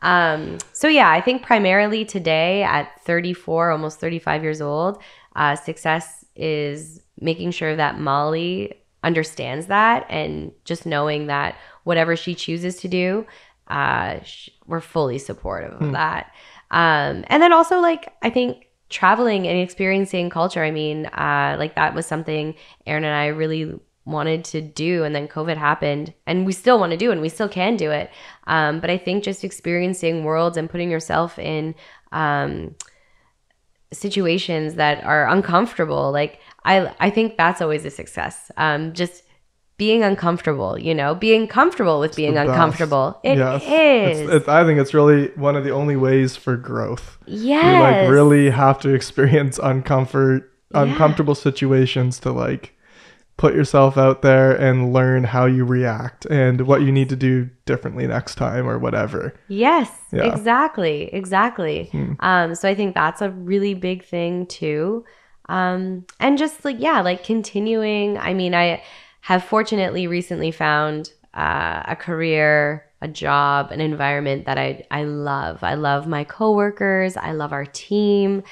Um, so, yeah, I think primarily today at 34, almost 35 years old, uh, success is making sure that Molly understands that and just knowing that whatever she chooses to do uh, sh- we're fully supportive of mm. that um, and then also like i think traveling and experiencing culture i mean uh, like that was something aaron and i really wanted to do and then covid happened and we still want to do and we still can do it um, but i think just experiencing worlds and putting yourself in um, situations that are uncomfortable like I I think that's always a success. Um, just being uncomfortable, you know, being comfortable with being uncomfortable. It yes. is. It's, it's, I think it's really one of the only ways for growth. Yeah. You like really have to experience uncomfort, yeah. uncomfortable situations to like put yourself out there and learn how you react and what you need to do differently next time or whatever. Yes, yeah. exactly. Exactly. Hmm. Um, so I think that's a really big thing too. Um, and just like, yeah, like continuing. I mean, I have fortunately recently found uh, a career, a job, an environment that I, I love. I love my coworkers, I love our team.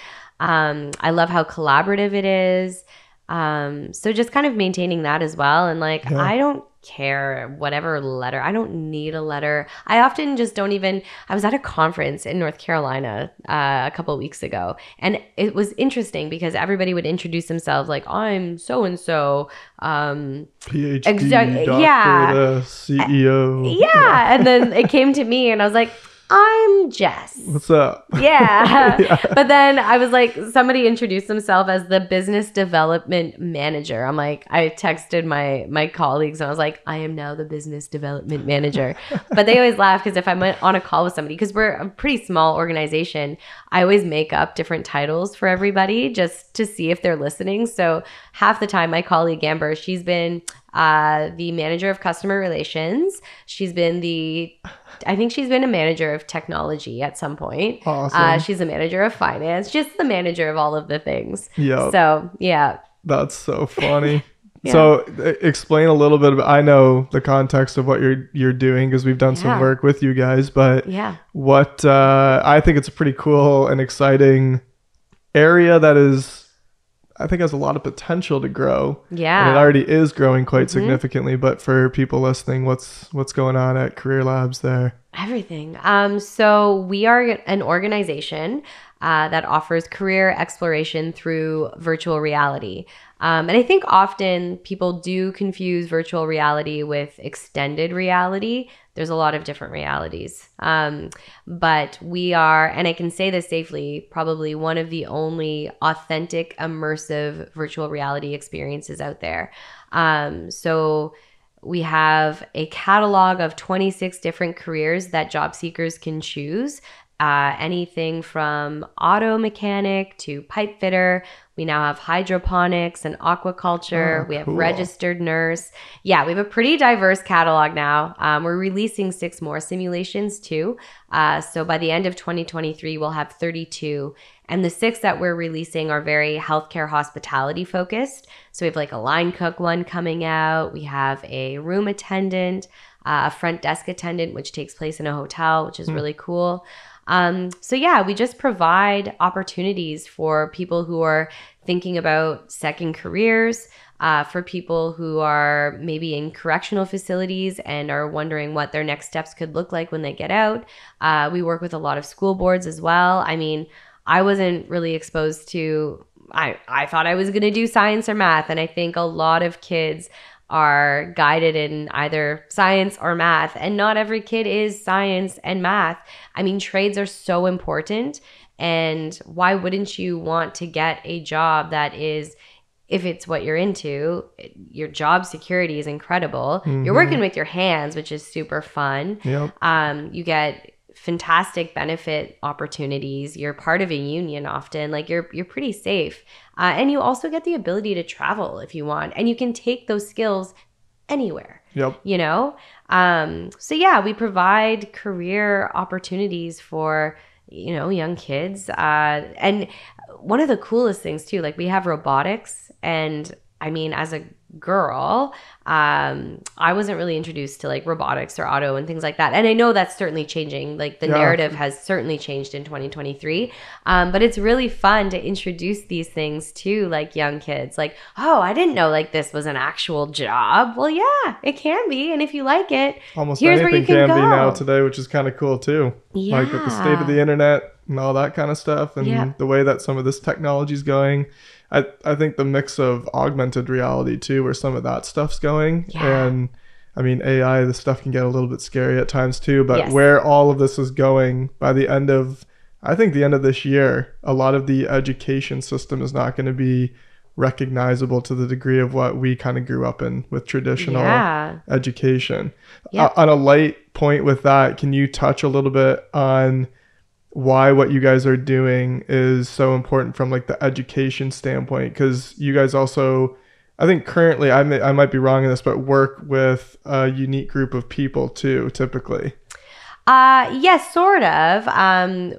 Um, I love how collaborative it is. Um, so just kind of maintaining that as well. And like, yeah. I don't care whatever letter. I don't need a letter. I often just don't even. I was at a conference in North Carolina uh, a couple weeks ago, and it was interesting because everybody would introduce themselves like, "I'm so and so." Um, PhD, exa- doctor, yeah, CEO. Yeah, yeah. and then it came to me, and I was like, I'm Jess. What's up? Yeah. yeah. But then I was like, somebody introduced themselves as the business development manager. I'm like, I texted my my colleagues and I was like, I am now the business development manager. but they always laugh because if I'm on a call with somebody, because we're a pretty small organization, I always make up different titles for everybody just to see if they're listening. So half the time, my colleague Amber, she's been uh, the manager of customer relations. She's been the, I think she's been a manager of technology at some point. Uh, awesome. Uh, she's a manager of finance, just the manager of all of the things. Yeah. So yeah. That's so funny. Yeah. So explain a little bit. About, I know the context of what you're you're doing because we've done yeah. some work with you guys, but yeah, what uh, I think it's a pretty cool and exciting area that is, I think has a lot of potential to grow. Yeah, and it already is growing quite mm-hmm. significantly. But for people listening, what's what's going on at Career Labs there? Everything. Um, so we are an organization uh, that offers career exploration through virtual reality. Um, and I think often people do confuse virtual reality with extended reality. There's a lot of different realities. Um, but we are, and I can say this safely, probably one of the only authentic, immersive virtual reality experiences out there. Um, so we have a catalog of 26 different careers that job seekers can choose uh, anything from auto mechanic to pipe fitter. We now have hydroponics and aquaculture. Oh, we have cool. registered nurse. Yeah, we have a pretty diverse catalog now. Um, we're releasing six more simulations too. Uh, so by the end of 2023, we'll have 32. And the six that we're releasing are very healthcare hospitality focused. So we have like a line cook one coming out, we have a room attendant, uh, a front desk attendant, which takes place in a hotel, which is mm. really cool. Um, so, yeah, we just provide opportunities for people who are thinking about second careers, uh, for people who are maybe in correctional facilities and are wondering what their next steps could look like when they get out. Uh, we work with a lot of school boards as well. I mean, I wasn't really exposed to. I, I thought I was going to do science or math. And I think a lot of kids are guided in either science or math. And not every kid is science and math. I mean, trades are so important. And why wouldn't you want to get a job that is, if it's what you're into, your job security is incredible. Mm-hmm. You're working with your hands, which is super fun. Yep. Um, you get fantastic benefit opportunities. You're part of a union often, like you're you're pretty safe, uh, and you also get the ability to travel if you want, and you can take those skills anywhere. Yep. You know, um, so yeah, we provide career opportunities for you know young kids, uh, and one of the coolest things too, like we have robotics and I mean, as a girl, um, I wasn't really introduced to like robotics or auto and things like that. And I know that's certainly changing. Like the yeah. narrative has certainly changed in 2023. Um, but it's really fun to introduce these things to like young kids. Like, oh, I didn't know like this was an actual job. Well, yeah, it can be. And if you like it, almost anything can, can be now today, which is kind of cool too. Yeah. Like with the state of the internet and all that kind of stuff and yeah. the way that some of this technology is going I, I think the mix of augmented reality too, where some of that stuff's going. Yeah. And I mean, AI, the stuff can get a little bit scary at times too, but yes. where all of this is going by the end of, I think the end of this year, a lot of the education system is not going to be recognizable to the degree of what we kind of grew up in with traditional yeah. education. Yep. Uh, on a light point with that, can you touch a little bit on why what you guys are doing is so important from like the education standpoint because you guys also i think currently I, may, I might be wrong in this but work with a unique group of people too typically uh yes sort of um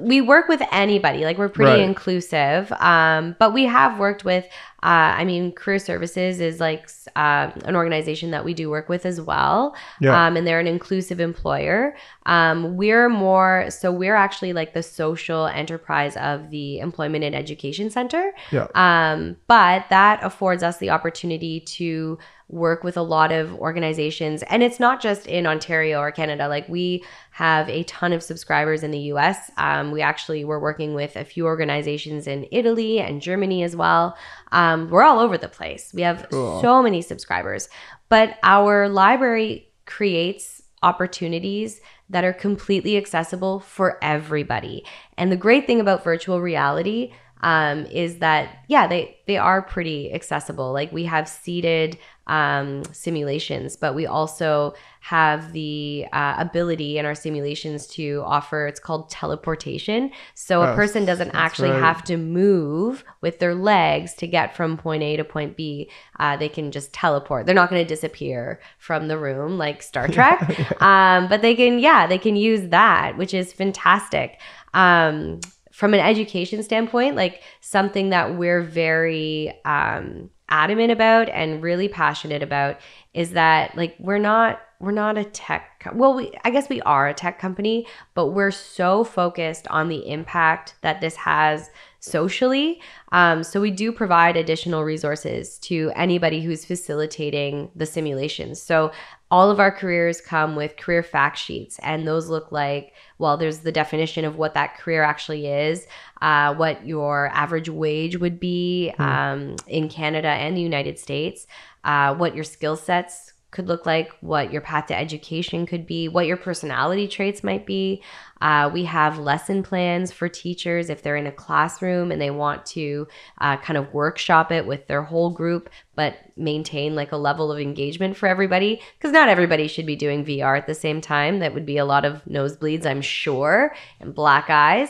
we work with anybody. Like we're pretty right. inclusive. Um, but we have worked with, uh, I mean, Career Services is like uh, an organization that we do work with as well. Yeah. Um, and they're an inclusive employer. Um, we're more, so we're actually like the social enterprise of the Employment and Education Center. Yeah. Um, but that affords us the opportunity to work with a lot of organizations. And it's not just in Ontario or Canada. Like we have a ton of subscribers in the US. Um, we actually were working with a few organizations in Italy and Germany as well. Um, we're all over the place. We have cool. so many subscribers. But our library creates opportunities that are completely accessible for everybody. And the great thing about virtual reality um, is that yeah they they are pretty accessible like we have seated um, simulations but we also have the uh, ability in our simulations to offer it's called teleportation so oh, a person doesn't actually right. have to move with their legs to get from point a to point b uh, they can just teleport they're not going to disappear from the room like star trek um, but they can yeah they can use that which is fantastic um, from an education standpoint, like something that we're very um, adamant about and really passionate about is that like we're not we're not a tech well we I guess we are a tech company, but we're so focused on the impact that this has socially. Um, so we do provide additional resources to anybody who's facilitating the simulations. So all of our careers come with career fact sheets, and those look like well, there's the definition of what that career actually is, uh, what your average wage would be hmm. um, in Canada and the United States, uh, what your skill sets could look like, what your path to education could be, what your personality traits might be. Uh, we have lesson plans for teachers if they're in a classroom and they want to uh, kind of workshop it with their whole group, but maintain like a level of engagement for everybody. Because not everybody should be doing VR at the same time. That would be a lot of nosebleeds, I'm sure, and black eyes.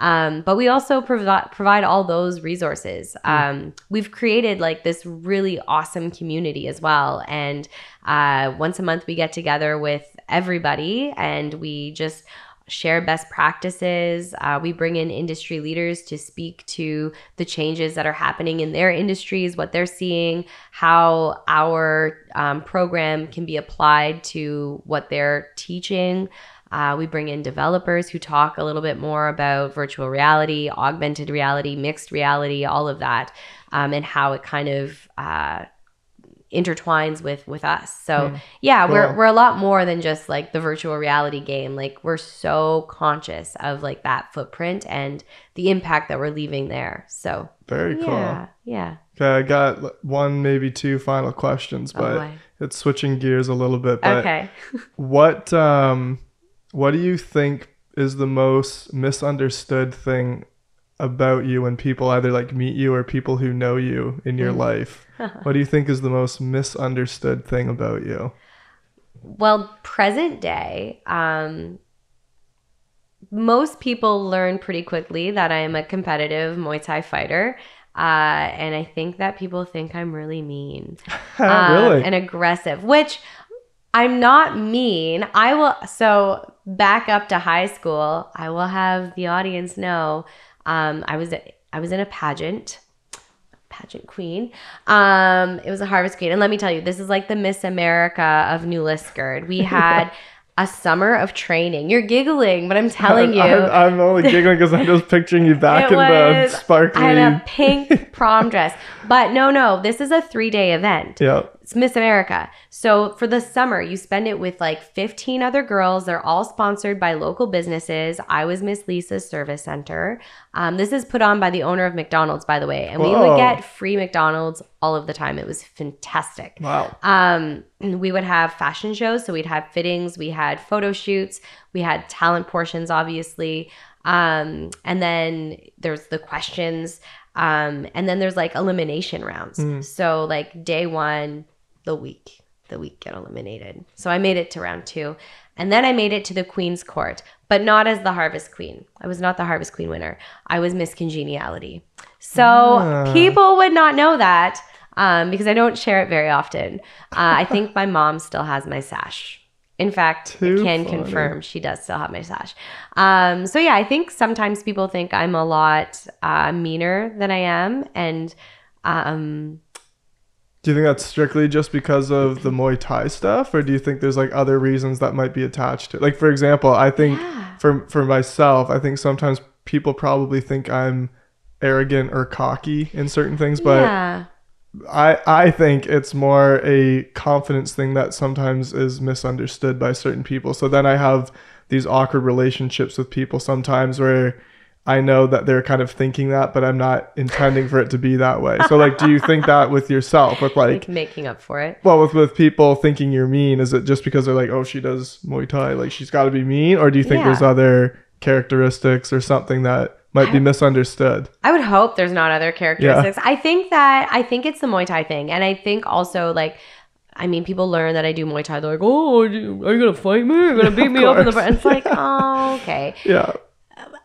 Um, but we also provi- provide all those resources. Hmm. Um, we've created like this really awesome community as well. And uh, once a month, we get together with everybody and we just share best practices. Uh, we bring in industry leaders to speak to the changes that are happening in their industries, what they're seeing, how our um, program can be applied to what they're teaching. Uh, we bring in developers who talk a little bit more about virtual reality, augmented reality, mixed reality, all of that, um, and how it kind of uh, intertwines with with us. So mm, yeah, cool. we're we're a lot more than just like the virtual reality game. Like we're so conscious of like that footprint and the impact that we're leaving there. So very cool. Yeah. Yeah. Okay, I got one maybe two final questions, oh, but oh it's switching gears a little bit. But okay. what um what do you think is the most misunderstood thing about you when people either like meet you or people who know you in your mm-hmm. life? what do you think is the most misunderstood thing about you? Well, present day, um, most people learn pretty quickly that I am a competitive Muay Thai fighter. Uh, and I think that people think I'm really mean, um, really, and aggressive, which I'm not mean. I will, so back up to high school, I will have the audience know um, I was I was in a pageant, pageant queen. Um, it was a harvest queen, and let me tell you, this is like the Miss America of New Liskard. We had. a summer of training. You're giggling, but I'm telling you. I, am only giggling because I'm just picturing you back in was, the sparkly. had a pink prom dress. But no, no, this is a three day event. Yep. It's Miss America. So for the summer, you spend it with like 15 other girls. They're all sponsored by local businesses. I was Miss Lisa's service center. Um, this is put on by the owner of McDonald's, by the way. And Whoa. we would get free McDonald's all of the time. It was fantastic. Wow. Um, we would have fashion shows. So we'd have fittings, we had photo shoots, we had talent portions, obviously. Um, and then there's the questions. Um, and then there's like elimination rounds. Mm. So like day one, the week, The week get eliminated. So I made it to round two. And then I made it to the Queen's Court, but not as the Harvest Queen. I was not the Harvest Queen winner. I was Miss Congeniality. So ah. people would not know that um, because I don't share it very often. Uh, I think my mom still has my sash. In fact, Too can funny. confirm she does still have my sash. Um, so yeah, I think sometimes people think I'm a lot uh, meaner than I am, and um, do you think that's strictly just because of the Muay Thai stuff, or do you think there's like other reasons that might be attached to it? Like for example, I think yeah. for for myself, I think sometimes people probably think I'm arrogant or cocky in certain things, but yeah. I I think it's more a confidence thing that sometimes is misunderstood by certain people. So then I have these awkward relationships with people sometimes where I know that they're kind of thinking that, but I'm not intending for it to be that way. So like, do you think that with yourself, with like, like making up for it? Well, with with people thinking you're mean, is it just because they're like, oh, she does Muay Thai, like she's got to be mean, or do you think yeah. there's other characteristics or something that might be misunderstood. I would hope there's not other characteristics. Yeah. I think that I think it's the Muay Thai thing, and I think also like. I mean, people learn that I do Muay Thai. They're like, "Oh, are you, are you gonna fight me? You're gonna beat me up in the front." It's like, "Oh, okay." Yeah.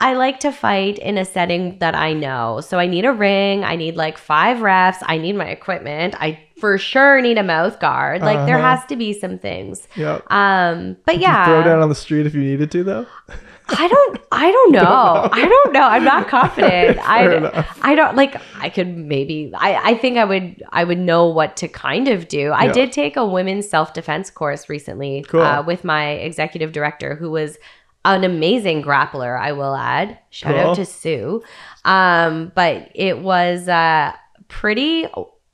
I like to fight in a setting that I know. So I need a ring. I need like five refs. I need my equipment. I for sure need a mouth guard. Like uh-huh. there has to be some things. Yep. Um, but yeah. throw down on the street if you needed to though. I don't I don't know. don't know. I don't know. I'm not confident. I I don't like I could maybe I I think I would I would know what to kind of do. I did take a women's self-defense course recently cool. uh, with my executive director who was an amazing grappler, I will add. Shout cool. out to Sue. Um, but it was uh, pretty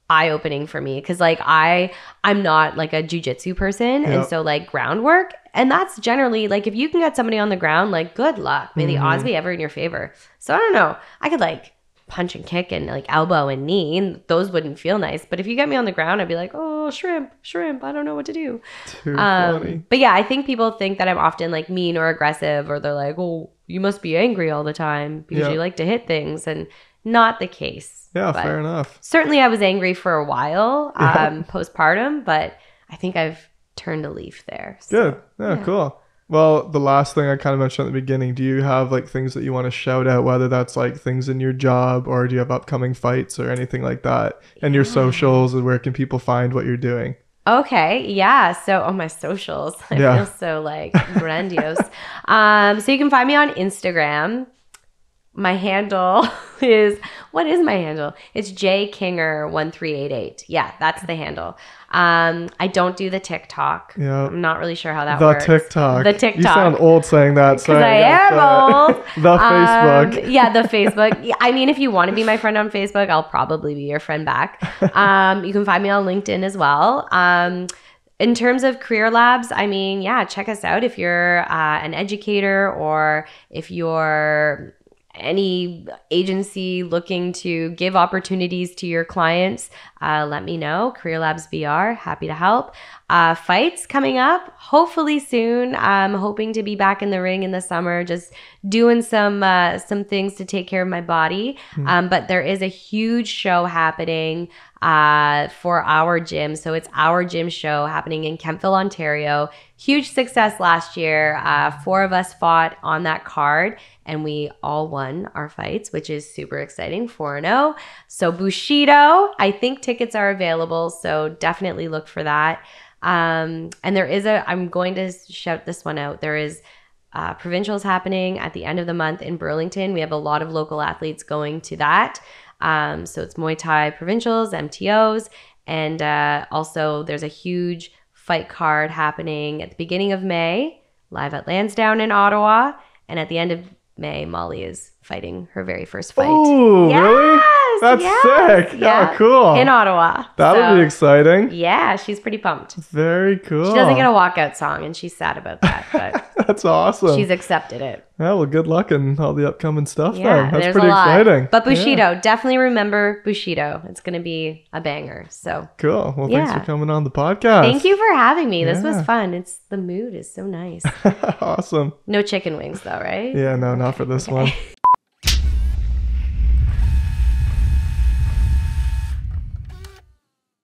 eye-opening for me because like I I'm not like a jujitsu person. And so like groundwork and that's generally like if you can get somebody on the ground, like good luck. May mm-hmm. the odds mm-hmm. be ever in your favor. So I don't know. I could like punch and kick and like elbow and knee, and those wouldn't feel nice. But if you get me on the ground, I'd be like, oh, shrimp, shrimp. I don't know what to do. Too um, funny. But yeah, I think people think that I'm often like mean or aggressive, or they're like, oh, you must be angry all the time because yeah. you like to hit things, and not the case. Yeah, but fair enough. Certainly, I was angry for a while yeah. um, postpartum, but I think I've turned a leaf there. So, Good. Yeah, yeah, cool. Well, the last thing I kind of mentioned at the beginning, do you have like things that you want to shout out, whether that's like things in your job or do you have upcoming fights or anything like that? And your socials and where can people find what you're doing? Okay, yeah. So on oh, my socials, I yeah. feel so like grandiose. Um, so you can find me on Instagram my handle is what is my handle? It's J Kinger 1388 Yeah, that's the handle. Um, I don't do the TikTok. Yeah. I'm not really sure how that the works. The TikTok. The TikTok. You sound old saying that. Because I am old. the um, Facebook. Um, yeah, the Facebook. I mean, if you want to be my friend on Facebook, I'll probably be your friend back. Um, you can find me on LinkedIn as well. Um, in terms of career labs i mean yeah check us out if you're uh, an educator or if you're any agency looking to give opportunities to your clients, uh, let me know. Career Labs VR, happy to help. Uh, fights coming up, hopefully soon. I'm hoping to be back in the ring in the summer, just doing some uh, some things to take care of my body. Mm. Um, but there is a huge show happening uh, for our gym. So it's our gym show happening in Kempville, Ontario. Huge success last year. Uh, four of us fought on that card and we all won our fights, which is super exciting 4 0. So Bushido, I think tickets are available. So definitely look for that. Um, and there is a, I'm going to shout this one out. There is uh, provincials happening at the end of the month in Burlington. We have a lot of local athletes going to that. Um, so it's Muay Thai provincials, MTOs, and uh, also there's a huge fight card happening at the beginning of May, live at Lansdowne in Ottawa, and at the end of May, Molly is fighting her very first fight. yeah! really? That's sick. Yeah. Oh, cool. In Ottawa. That'll so, be exciting. Yeah, she's pretty pumped. Very cool. She doesn't get a walkout song, and she's sad about that. But that's awesome. She's accepted it. Yeah. Well, good luck in all the upcoming stuff. Yeah, then. that's there's pretty a lot. exciting. But Bushido, yeah. definitely remember Bushido. It's going to be a banger. So cool. Well, yeah. thanks for coming on the podcast. Thank you for having me. This was fun. It's the mood is so nice. awesome. No chicken wings though, right? Yeah. No, not for this okay. one.